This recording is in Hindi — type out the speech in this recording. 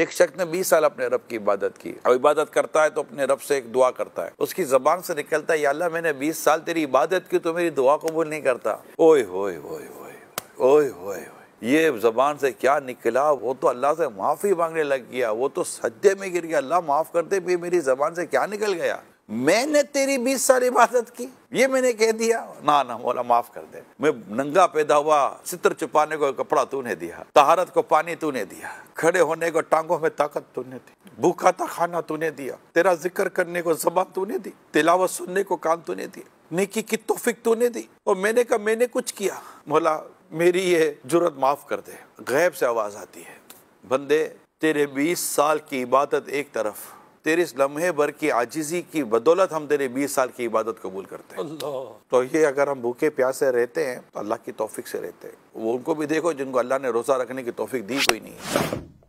एक शख्स ने 20 साल अपने रब की इबादत की और इबादत करता है तो अपने रब से एक दुआ करता है उसकी जबान से निकलता है अल्लाह मैंने 20 साल तेरी इबादत की तो मेरी दुआ कबूल नहीं करता ओए होए होए होए ओए होए ये जबान से क्या निकला वो तो अल्लाह से माफ़ी मांगने लग गया वो तो सज्जे में गिर गया अल्लाह माफ़ करते भी मेरी जबान से क्या निकल गया मैंने तेरी बीस साल इबादत की ये मैंने कह दिया ना ना मौला माफ कर दे मैं नंगा पैदा हुआ सितर छुपाने को कपड़ा तूने दिया तहारत को पानी तूने दिया खड़े होने को टांगों में ताकत तूने दी भूखा था खाना तूने दिया तेरा जिक्र करने को जबान तूने दी तिलावत सुनने को कान तूने दिया नेकी की तोफिक तूने दी और मैंने कहा मैंने कुछ किया मौला मेरी ये जरूरत माफ कर दे गैब से आवाज आती है बंदे तेरे बीस साल की इबादत एक तरफ तेरे इस लम्हे भर की आजिजी की बदौलत हम तेरे बीस साल की इबादत कबूल करते हैं तो ये अगर हम भूखे प्यासे रहते हैं तो अल्लाह की तोफिक से रहते हैं वो उनको भी देखो जिनको अल्लाह ने रोज़ा रखने की तोफिक दी कोई नहीं